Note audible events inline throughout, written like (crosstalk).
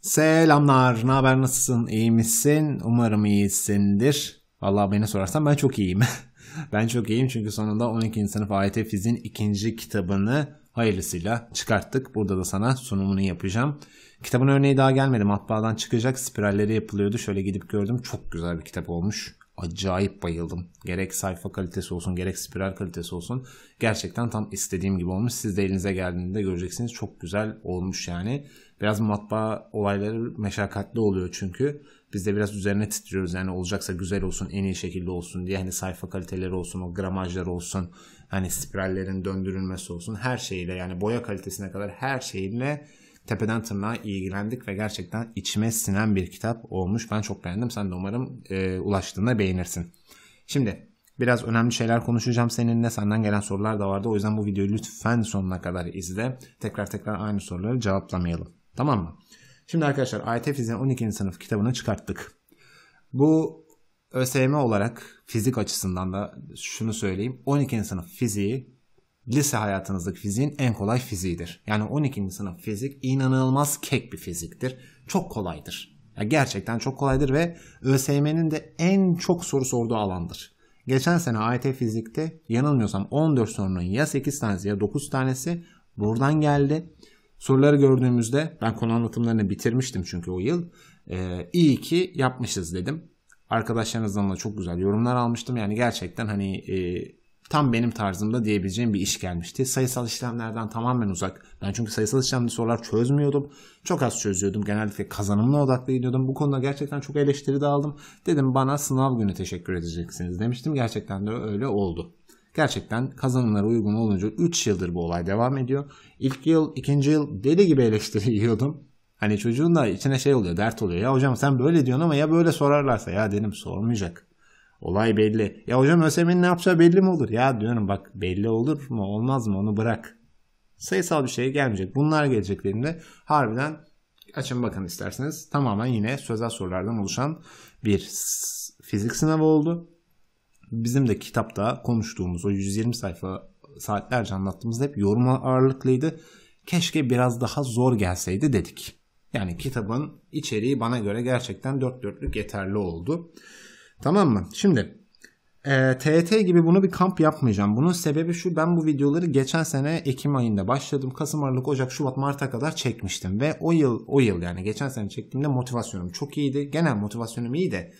Selamlar, ne haber, nasılsın, iyi misin? Umarım iyisindir. Valla beni sorarsan ben çok iyiyim. (laughs) ben çok iyiyim çünkü sonunda 12. sınıf AYT Fiz'in ikinci kitabını hayırlısıyla çıkarttık. Burada da sana sunumunu yapacağım. Kitabın örneği daha gelmedi. Matbaadan çıkacak. Spiralleri yapılıyordu. Şöyle gidip gördüm. Çok güzel bir kitap olmuş. Acayip bayıldım. Gerek sayfa kalitesi olsun gerek spiral kalitesi olsun. Gerçekten tam istediğim gibi olmuş. Siz de elinize geldiğinde göreceksiniz. Çok güzel olmuş yani. Biraz matbaa olayları meşakkatli oluyor çünkü. Biz de biraz üzerine titriyoruz yani olacaksa güzel olsun en iyi şekilde olsun diye hani sayfa kaliteleri olsun o gramajlar olsun hani spirallerin döndürülmesi olsun her şeyle yani boya kalitesine kadar her şeyle tepeden tırnağa ilgilendik ve gerçekten içime sinen bir kitap olmuş. Ben çok beğendim. Sen de umarım e, ulaştığında beğenirsin. Şimdi biraz önemli şeyler konuşacağım seninle. Senden gelen sorular da vardı. O yüzden bu videoyu lütfen sonuna kadar izle. Tekrar tekrar aynı soruları cevaplamayalım. Tamam mı? Şimdi arkadaşlar AYT Fiziğin 12. sınıf kitabını çıkarttık. Bu ÖSYM olarak fizik açısından da şunu söyleyeyim. 12. sınıf fiziği lise hayatınızdaki fiziğin en kolay fiziğidir. Yani 12. sınıf fizik inanılmaz kek bir fiziktir. Çok kolaydır. Ya gerçekten çok kolaydır ve ÖSYM'nin de en çok soru sorduğu alandır. Geçen sene AYT fizikte yanılmıyorsam 14 sorunun ya 8 tanesi ya 9 tanesi buradan geldi. Soruları gördüğümüzde ben konu anlatımlarını bitirmiştim çünkü o yıl. Ee, iyi ki yapmışız dedim. Arkadaşlarınızdan da çok güzel yorumlar almıştım. Yani gerçekten hani e, tam benim tarzımda diyebileceğim bir iş gelmişti. Sayısal işlemlerden tamamen uzak. Ben çünkü sayısal işlemli sorular çözmüyordum. Çok az çözüyordum. Genellikle kazanımla odaklı Bu konuda gerçekten çok eleştiri de aldım. Dedim bana sınav günü teşekkür edeceksiniz demiştim. Gerçekten de öyle oldu gerçekten kazanımlara uygun olunca 3 yıldır bu olay devam ediyor. İlk yıl, ikinci yıl deli gibi eleştiri (laughs) yiyordum. Hani çocuğun da içine şey oluyor, dert oluyor. Ya hocam sen böyle diyorsun ama ya böyle sorarlarsa ya dedim sormayacak. Olay belli. Ya hocam ösemin ne yapacağı belli mi olur? Ya diyorum bak belli olur mu olmaz mı onu bırak. Sayısal bir şey gelmeyecek. Bunlar geleceklerinde harbiden açın bakın isterseniz tamamen yine sözel sorulardan oluşan bir fizik sınavı oldu. Bizim de kitapta konuştuğumuz o 120 sayfa saatlerce anlattığımız hep yoruma ağırlıklıydı. Keşke biraz daha zor gelseydi dedik. Yani kitabın içeriği bana göre gerçekten dört dörtlük yeterli oldu. Tamam mı? Şimdi e, TET gibi bunu bir kamp yapmayacağım. Bunun sebebi şu ben bu videoları geçen sene Ekim ayında başladım. Kasım, Aralık, Ocak, Şubat, Mart'a kadar çekmiştim. Ve o yıl, o yıl yani geçen sene çektiğimde motivasyonum çok iyiydi. Genel motivasyonum iyi de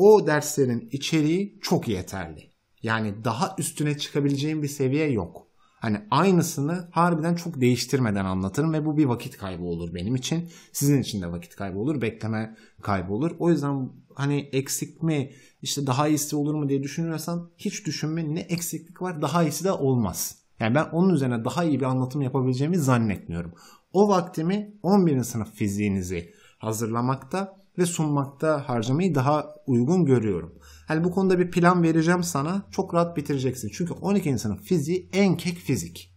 o derslerin içeriği çok yeterli. Yani daha üstüne çıkabileceğim bir seviye yok. Hani aynısını harbiden çok değiştirmeden anlatırım ve bu bir vakit kaybı olur benim için. Sizin için de vakit kaybı olur, bekleme kaybı olur. O yüzden hani eksik mi, işte daha iyisi olur mu diye düşünüyorsan hiç düşünme ne eksiklik var daha iyisi de olmaz. Yani ben onun üzerine daha iyi bir anlatım yapabileceğimi zannetmiyorum. O vaktimi 11. sınıf fiziğinizi hazırlamakta ve sunmakta harcamayı daha uygun görüyorum. Hani bu konuda bir plan vereceğim sana. Çok rahat bitireceksin. Çünkü 12. sınıf fiziği en kek fizik.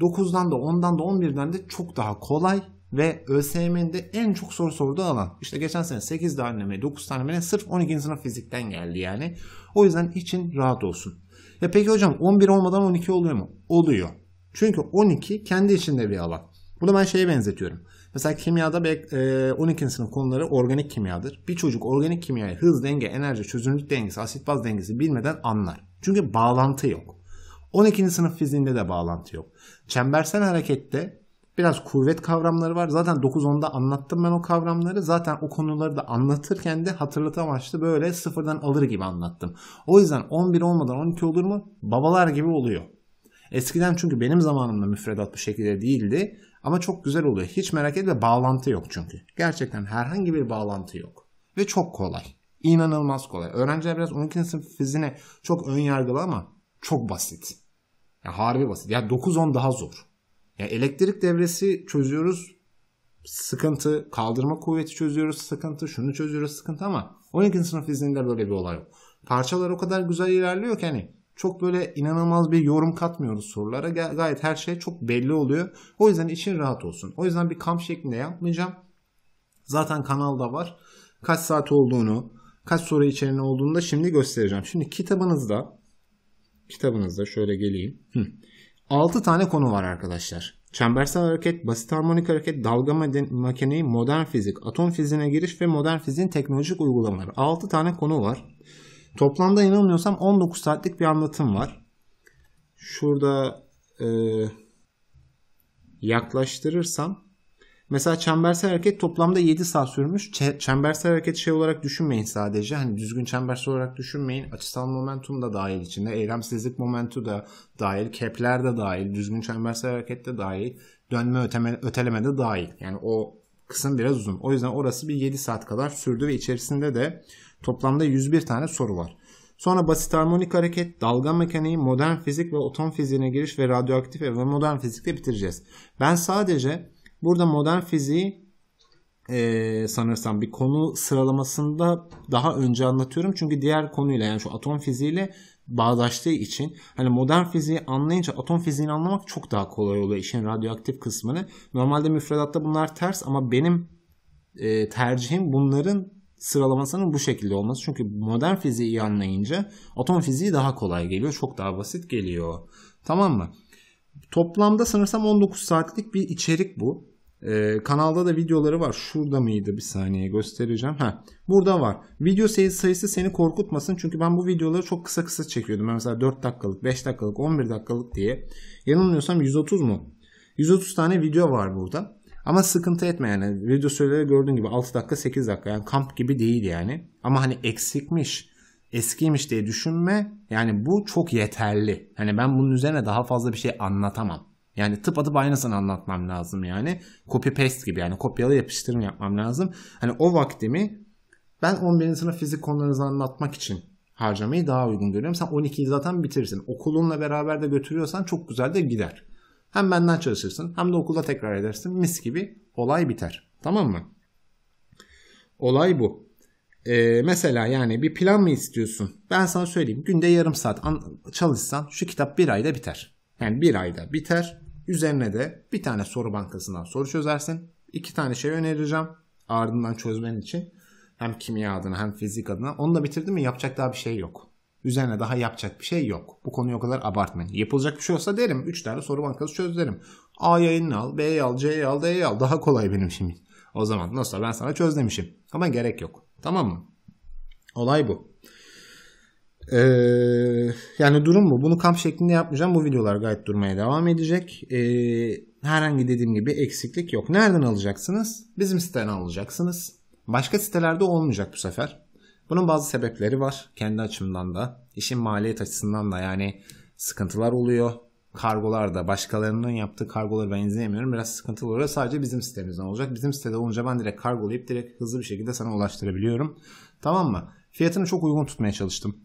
9'dan da 10'dan da 11'den de çok daha kolay ve ÖSYM'de en çok soru sorduğu alan. İşte geçen sene 8 taneme 9 taneme sırf 12. sınıf fizikten geldi yani. O yüzden için rahat olsun. Ya e peki hocam 11 olmadan 12 oluyor mu? Oluyor. Çünkü 12 kendi içinde bir alan. Bunu ben şeye benzetiyorum. Mesela kimyada 12. E, sınıf konuları organik kimyadır. Bir çocuk organik kimyayı hız, denge, enerji, çözünürlük dengesi, asit baz dengesi bilmeden anlar. Çünkü bağlantı yok. 12. sınıf fiziğinde de bağlantı yok. Çembersel harekette biraz kuvvet kavramları var. Zaten 9-10'da anlattım ben o kavramları. Zaten o konuları da anlatırken de hatırlata amaçlı böyle sıfırdan alır gibi anlattım. O yüzden 11 olmadan 12 olur mu? Babalar gibi oluyor. Eskiden çünkü benim zamanımda müfredat bu şekilde değildi. Ama çok güzel oluyor. Hiç merak etme bağlantı yok çünkü. Gerçekten herhangi bir bağlantı yok. Ve çok kolay. İnanılmaz kolay. Öğrenciler biraz 12. sınıf fizine çok ön yargılı ama çok basit. Ya harbi basit. Ya 9-10 daha zor. Ya elektrik devresi çözüyoruz sıkıntı, kaldırma kuvveti çözüyoruz sıkıntı, şunu çözüyoruz sıkıntı ama 12. sınıf izninde böyle bir olay yok. Parçalar o kadar güzel ilerliyor ki hani çok böyle inanılmaz bir yorum katmıyoruz sorulara. Gayet her şey çok belli oluyor. O yüzden için rahat olsun. O yüzden bir kamp şeklinde yapmayacağım. Zaten kanalda var. Kaç saat olduğunu, kaç soru içeriğinin olduğunu da şimdi göstereceğim. Şimdi kitabınızda kitabınızda şöyle geleyim. Hı. 6 tane konu var arkadaşlar. Çembersel hareket, basit harmonik hareket, dalga mekaniği, modern fizik, atom fiziğine giriş ve modern fiziğin teknolojik uygulamaları. 6 tane konu var. Toplamda inanmıyorsam 19 saatlik bir anlatım var. Şurada e, yaklaştırırsam mesela çembersel hareket toplamda 7 saat sürmüş. çembersel hareket şey olarak düşünmeyin sadece. Hani düzgün çembersel olarak düşünmeyin. Açısal momentum da dahil içinde. Eylemsizlik momentu da dahil. Kepler de dahil. Düzgün çembersel hareket de dahil. Dönme öteme, öteleme de dahil. Yani o kısım biraz uzun. O yüzden orası bir 7 saat kadar sürdü ve içerisinde de Toplamda 101 tane soru var. Sonra basit harmonik hareket, dalga mekaniği, modern fizik ve atom fiziğine giriş ve radyoaktif ve modern fizikle bitireceğiz. Ben sadece burada modern fiziği e, sanırsam bir konu sıralamasında daha önce anlatıyorum. Çünkü diğer konuyla yani şu atom fiziğiyle bağdaştığı için hani modern fiziği anlayınca atom fiziğini anlamak çok daha kolay oluyor işin radyoaktif kısmını. Normalde müfredatta bunlar ters ama benim e, tercihim bunların sıralamasının bu şekilde olması. Çünkü modern fiziği anlayınca atom fiziği daha kolay geliyor. Çok daha basit geliyor. Tamam mı? Toplamda sanırsam 19 saatlik bir içerik bu. Ee, kanalda da videoları var. Şurada mıydı? Bir saniye göstereceğim. Ha, burada var. Video sayısı seni korkutmasın. Çünkü ben bu videoları çok kısa kısa çekiyordum. Ben mesela 4 dakikalık, 5 dakikalık, 11 dakikalık diye. Yanılmıyorsam 130 mu? 130 tane video var burada. Ama sıkıntı etme yani. Video süreleri gördüğün gibi 6 dakika 8 dakika. Yani kamp gibi değil yani. Ama hani eksikmiş eskiymiş diye düşünme. Yani bu çok yeterli. Hani ben bunun üzerine daha fazla bir şey anlatamam. Yani tıp atıp aynısını anlatmam lazım yani. Copy paste gibi yani kopyala yapıştırım yapmam lazım. Hani o vaktimi ben 11. sınıf fizik konularınızı anlatmak için harcamayı daha uygun görüyorum. Sen 12'yi zaten bitirirsin. Okulunla beraber de götürüyorsan çok güzel de gider. Hem benden çalışırsın hem de okulda tekrar edersin. Mis gibi olay biter. Tamam mı? Olay bu. Ee, mesela yani bir plan mı istiyorsun? Ben sana söyleyeyim. Günde yarım saat çalışsan şu kitap bir ayda biter. Yani bir ayda biter. Üzerine de bir tane soru bankasından soru çözersin. İki tane şey önereceğim. Ardından çözmen için. Hem kimya adına hem fizik adına. Onu da bitirdin mi yapacak daha bir şey yok. Üzerine daha yapacak bir şey yok. Bu konuyu o kadar abartmayın. Yapılacak bir şey olsa derim. 3 tane soru bankası çözerim. A yayınını al, B al, C al, D al. Daha kolay benim şimdi. O zaman nasıl ben sana çöz demişim. Ama gerek yok. Tamam mı? Olay bu. Ee, yani durum bu. Bunu kamp şeklinde yapmayacağım. Bu videolar gayet durmaya devam edecek. Ee, herhangi dediğim gibi eksiklik yok. Nereden alacaksınız? Bizim siteden alacaksınız. Başka sitelerde olmayacak bu sefer. Bunun bazı sebepleri var kendi açımdan da. İşin maliyet açısından da yani sıkıntılar oluyor. Kargolar da başkalarının yaptığı kargoları ben izleyemiyorum. Biraz sıkıntılı oluyor. Sadece bizim sitemizden olacak. Bizim sitede olunca ben direkt kargolayıp direkt hızlı bir şekilde sana ulaştırabiliyorum. Tamam mı? Fiyatını çok uygun tutmaya çalıştım.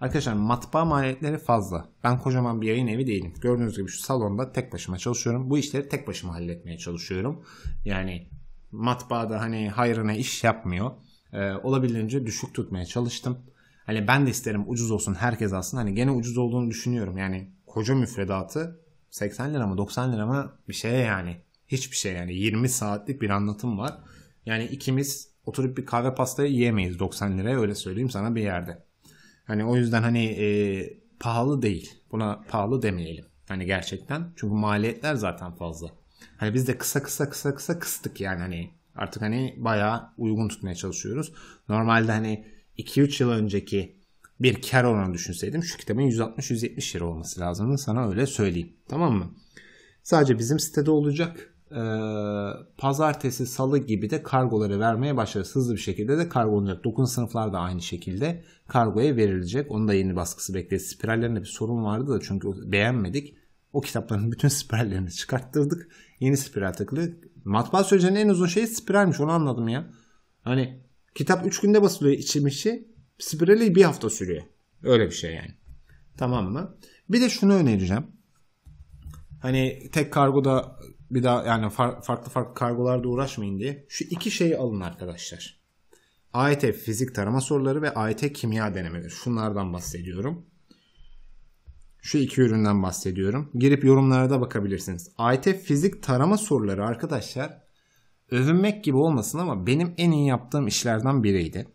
Arkadaşlar matbaa maliyetleri fazla. Ben kocaman bir yayın evi değilim. Gördüğünüz gibi şu salonda tek başıma çalışıyorum. Bu işleri tek başıma halletmeye çalışıyorum. Yani matbaada hani hayrına iş yapmıyor e, olabildiğince düşük tutmaya çalıştım. Hani ben de isterim ucuz olsun herkes alsın. Hani gene ucuz olduğunu düşünüyorum. Yani koca müfredatı 80 lira mı 90 lira mı bir şeye yani. Hiçbir şey yani 20 saatlik bir anlatım var. Yani ikimiz oturup bir kahve pastayı yiyemeyiz 90 liraya öyle söyleyeyim sana bir yerde. Hani o yüzden hani e, pahalı değil. Buna pahalı demeyelim. Hani gerçekten çünkü maliyetler zaten fazla. Hani biz de kısa kısa kısa kısa kıstık yani hani Artık hani bayağı uygun tutmaya çalışıyoruz. Normalde hani 2-3 yıl önceki bir kar oranı düşünseydim şu kitabın 160-170 lira olması lazımdı. Sana öyle söyleyeyim. Tamam mı? Sadece bizim sitede olacak. Ee, pazartesi, salı gibi de kargoları vermeye başlarız. Hızlı bir şekilde de kargo olacak. Dokun sınıflar da aynı şekilde kargoya verilecek. Onun da yeni baskısı bekliyoruz. Spirallerinde bir sorun vardı da çünkü beğenmedik. O kitapların bütün (laughs) spirallerini çıkarttırdık. Yeni spiral takılı Matbaa sürecinin en uzun şeyi spiralmiş onu anladım ya. Hani kitap 3 günde basılıyor içim Spirali bir hafta sürüyor. Öyle bir şey yani. Tamam mı? Bir de şunu önereceğim. Hani tek kargoda bir daha yani far, farklı farklı kargolarda uğraşmayın diye. Şu iki şeyi alın arkadaşlar. AYT e fizik tarama soruları ve AYT e kimya denemeleri. Şunlardan bahsediyorum. Şu iki üründen bahsediyorum. Girip yorumlarda da bakabilirsiniz. AYT fizik tarama soruları arkadaşlar övünmek gibi olmasın ama benim en iyi yaptığım işlerden biriydi.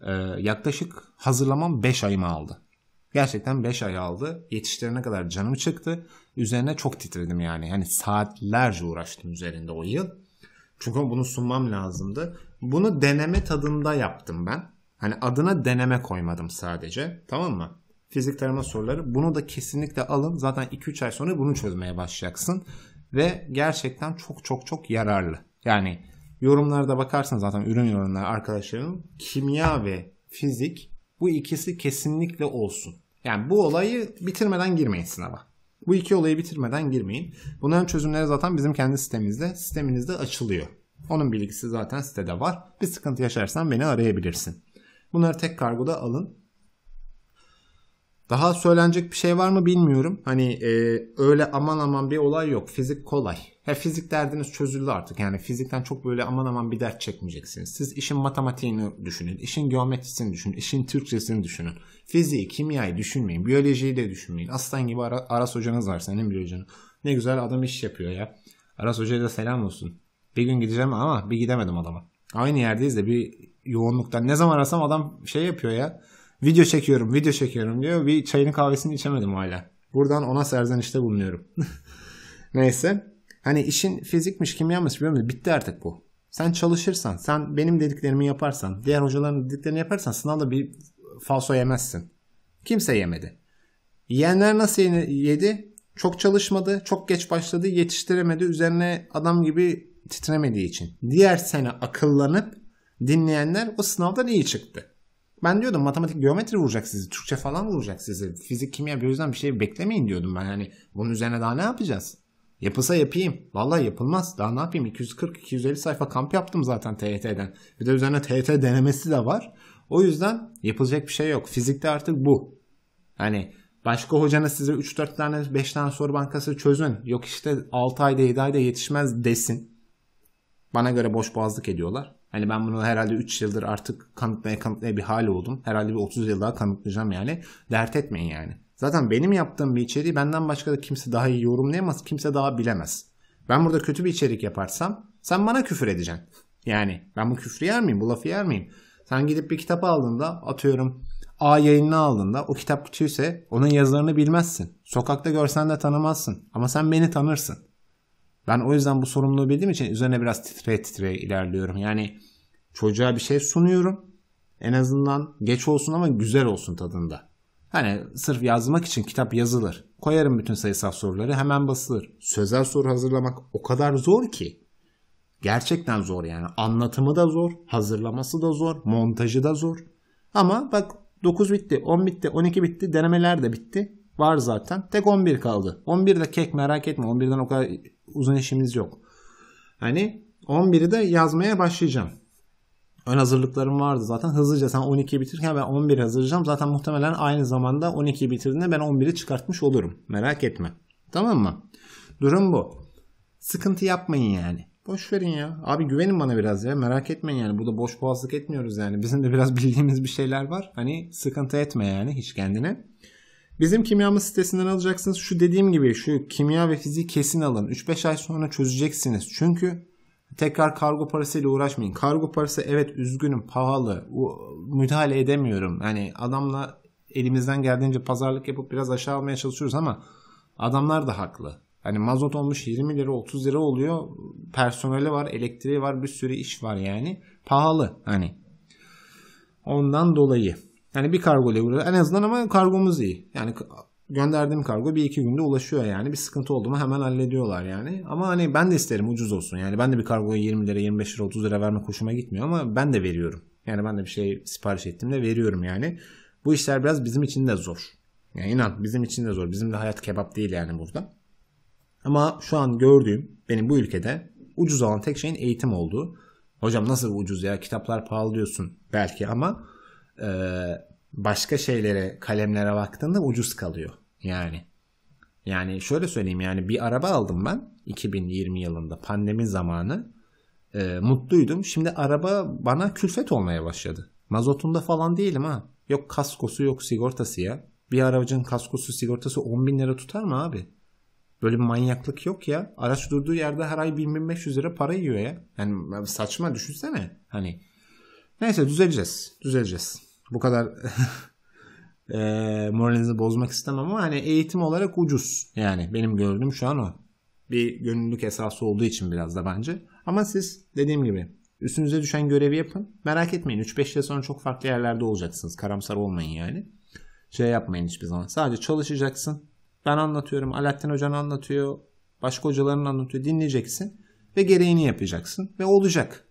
Ee, yaklaşık hazırlamam 5 ayımı aldı. Gerçekten 5 ay aldı. Yetiştirene kadar canım çıktı. Üzerine çok titredim yani. Yani saatlerce uğraştım üzerinde o yıl. Çünkü bunu sunmam lazımdı. Bunu deneme tadında yaptım ben. Hani adına deneme koymadım sadece. Tamam mı? fizik tarama soruları. Bunu da kesinlikle alın. Zaten 2-3 ay sonra bunu çözmeye başlayacaksın. Ve gerçekten çok çok çok yararlı. Yani yorumlarda bakarsanız zaten ürün yorumları arkadaşlarım kimya ve fizik bu ikisi kesinlikle olsun. Yani bu olayı bitirmeden girmeyin sınava. Bu iki olayı bitirmeden girmeyin. Bunların çözümleri zaten bizim kendi sitemizde, sisteminizde açılıyor. Onun bilgisi zaten sitede var. Bir sıkıntı yaşarsan beni arayabilirsin. Bunları tek kargoda alın. Daha söylenecek bir şey var mı bilmiyorum. Hani e, öyle aman aman bir olay yok. Fizik kolay. He fizik derdiniz çözüldü artık. Yani fizikten çok böyle aman aman bir dert çekmeyeceksiniz. Siz işin matematiğini düşünün, işin geometrisini düşünün, işin Türkçesini düşünün. Fiziği, kimyayı düşünmeyin, biyolojiyi de düşünmeyin. Aslan gibi Ara, Aras hocanız var senin biyolojinin. Ne güzel adam iş yapıyor ya. Aras hocaya da selam olsun. Bir gün gideceğim ama bir gidemedim adama. Aynı yerdeyiz de bir yoğunluktan. Ne zaman arasam adam şey yapıyor ya Video çekiyorum, video çekiyorum diyor. Bir çayını kahvesini içemedim hala. Buradan ona serzenişte bulunuyorum. (laughs) Neyse. Hani işin fizikmiş, kimyamış biliyor musun? Bitti artık bu. Sen çalışırsan, sen benim dediklerimi yaparsan, diğer hocaların dediklerini yaparsan sınavda bir falso yemezsin. Kimse yemedi. Yenler nasıl yedi? Çok çalışmadı, çok geç başladı, yetiştiremedi. Üzerine adam gibi titremediği için. Diğer sene akıllanıp dinleyenler o sınavdan iyi çıktı. Ben diyordum matematik geometri vuracak sizi, Türkçe falan vuracak sizi. Fizik, kimya, biyolojiden bir şey beklemeyin diyordum ben. Hani bunun üzerine daha ne yapacağız? Yapılsa yapayım. Vallahi yapılmaz. Daha ne yapayım? 240-250 sayfa kamp yaptım zaten TYT'den. Bir de üzerine TYT denemesi de var. O yüzden yapılacak bir şey yok. Fizikte artık bu. Hani başka hocana size 3-4 tane 5 tane soru bankası çözün. Yok işte 6 ayda 7 ayda yetişmez desin. Bana göre boş boğazlık ediyorlar. Hani ben bunu herhalde 3 yıldır artık kanıtlaya kanıtlaya bir hal oldum. Herhalde bir 30 yıl daha kanıtlayacağım yani. Dert etmeyin yani. Zaten benim yaptığım bir içeriği benden başka da kimse daha iyi yorumlayamaz. Kimse daha bilemez. Ben burada kötü bir içerik yaparsam sen bana küfür edeceksin. Yani ben bu küfrü yer miyim? Bu lafı yer miyim? Sen gidip bir kitap aldığında atıyorum A yayınını aldığında o kitap kötüyse onun yazarını bilmezsin. Sokakta görsen de tanımazsın. Ama sen beni tanırsın. Ben o yüzden bu sorumluluğu bildiğim için üzerine biraz titre titre ilerliyorum. Yani çocuğa bir şey sunuyorum. En azından geç olsun ama güzel olsun tadında. Hani sırf yazmak için kitap yazılır. Koyarım bütün sayısal soruları hemen basılır. Sözel soru hazırlamak o kadar zor ki. Gerçekten zor yani. Anlatımı da zor, hazırlaması da zor, montajı da zor. Ama bak 9 bitti, 10 bitti, 12 bitti, denemeler de bitti var zaten. Tek 11 kaldı. 11 de kek merak etme. 11'den o kadar uzun işimiz yok. Hani 11'i de yazmaya başlayacağım. Ön hazırlıklarım vardı zaten. Hızlıca sen 12'yi bitirken ben 11 hazırlayacağım. Zaten muhtemelen aynı zamanda 12'yi bitirdiğinde ben 11'i çıkartmış olurum. Merak etme. Tamam mı? Durum bu. Sıkıntı yapmayın yani. Boş verin ya. Abi güvenin bana biraz ya. Merak etmeyin yani. Burada boş boğazlık etmiyoruz yani. Bizim de biraz (laughs) bildiğimiz bir şeyler var. Hani sıkıntı etme yani hiç kendine. Bizim kimyamız sitesinden alacaksınız. Şu dediğim gibi şu kimya ve fiziği kesin alın. 3-5 ay sonra çözeceksiniz. Çünkü tekrar kargo parasıyla uğraşmayın. Kargo parası evet üzgünüm pahalı. Müdahale edemiyorum. Hani adamla elimizden geldiğince pazarlık yapıp biraz aşağı almaya çalışıyoruz ama adamlar da haklı. Hani mazot olmuş 20 lira 30 lira oluyor. Personeli var, elektriği var, bir sürü iş var yani. Pahalı hani. Ondan dolayı. Yani bir kargo ile uğraşıyor. En azından ama kargomuz iyi. Yani gönderdiğim kargo bir iki günde ulaşıyor yani. Bir sıkıntı oldu mu hemen hallediyorlar yani. Ama hani ben de isterim ucuz olsun. Yani ben de bir kargoyu 20 lira, 25 lira, 30 lira vermek hoşuma gitmiyor ama ben de veriyorum. Yani ben de bir şey sipariş ettiğimde veriyorum yani. Bu işler biraz bizim için de zor. Yani inan bizim için de zor. Bizim de hayat kebap değil yani burada. Ama şu an gördüğüm benim bu ülkede ucuz olan tek şeyin eğitim olduğu. Hocam nasıl ucuz ya kitaplar pahalı diyorsun belki ama ee, başka şeylere kalemlere baktığında ucuz kalıyor yani. Yani şöyle söyleyeyim yani bir araba aldım ben 2020 yılında pandemi zamanı e, mutluydum. Şimdi araba bana külfet olmaya başladı. Mazotunda falan değilim ha. Yok kaskosu yok sigortası ya. Bir aracın kaskosu sigortası 10 bin lira tutar mı abi? Böyle bir manyaklık yok ya. Araç durduğu yerde her ay 1500 lira para yiyor ya. Yani saçma düşünsene. Hani neyse düzeleceğiz. Düzeleceğiz bu kadar (laughs) e, moralinizi bozmak istemem ama hani eğitim olarak ucuz. Yani benim gördüğüm şu an o. Bir gönüllülük esası olduğu için biraz da bence. Ama siz dediğim gibi üstünüze düşen görevi yapın. Merak etmeyin 3-5 yıl sonra çok farklı yerlerde olacaksınız. Karamsar olmayın yani. Şey yapmayın hiçbir zaman. Sadece çalışacaksın. Ben anlatıyorum. Alaaddin hocan anlatıyor. Başka hocaların anlatıyor. Dinleyeceksin. Ve gereğini yapacaksın. Ve olacak.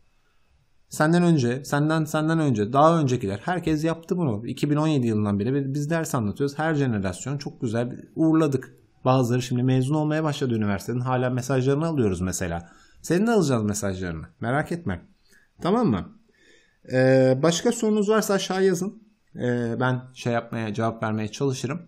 Senden önce, senden senden önce, daha öncekiler herkes yaptı bunu. 2017 yılından beri biz ders anlatıyoruz. Her jenerasyon çok güzel uğurladık. Bazıları şimdi mezun olmaya başladı üniversiteden. Hala mesajlarını alıyoruz mesela. Senin de alacağız mesajlarını. Merak etme. Tamam mı? Ee, başka sorunuz varsa aşağı yazın. Ee, ben şey yapmaya, cevap vermeye çalışırım.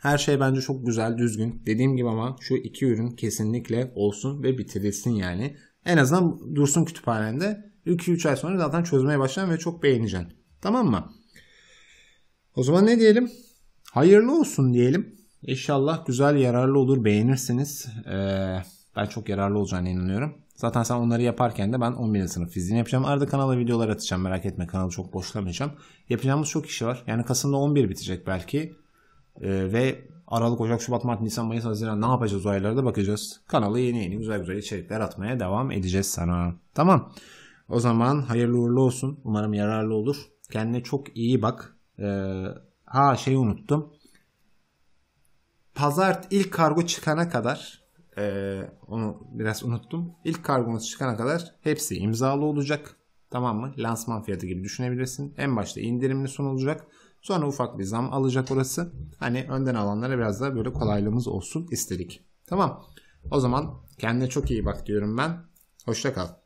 Her şey bence çok güzel, düzgün. Dediğim gibi ama şu iki ürün kesinlikle olsun ve bitirilsin yani. En azından dursun kütüphanende. 2-3 ay sonra zaten çözmeye başlayacaksın ve çok beğeneceksin. Tamam mı? O zaman ne diyelim? Hayırlı olsun diyelim. İnşallah güzel yararlı olur beğenirsiniz. Ee, ben çok yararlı olacağına inanıyorum. Zaten sen onları yaparken de ben 11. sınıf fiziğini yapacağım. Arada kanala videolar atacağım merak etme kanalı çok boşlamayacağım. Yapacağımız çok işi var. Yani Kasım'da 11 bitecek belki. Ee, ve Aralık, Ocak, Şubat, Mart, Nisan, Mayıs, Haziran ne yapacağız o aylarda bakacağız. Kanalı yeni yeni güzel güzel içerikler atmaya devam edeceğiz sana. Tamam. O zaman hayırlı uğurlu olsun. Umarım yararlı olur. Kendine çok iyi bak. Ee, ha şeyi unuttum. Pazart ilk kargo çıkana kadar e, onu biraz unuttum. İlk kargonuz çıkana kadar hepsi imzalı olacak. Tamam mı? Lansman fiyatı gibi düşünebilirsin. En başta indirimli sunulacak. Sonra ufak bir zam alacak orası. Hani önden alanlara biraz daha böyle kolaylığımız olsun istedik. Tamam. O zaman kendine çok iyi bak diyorum ben. Hoşça kal.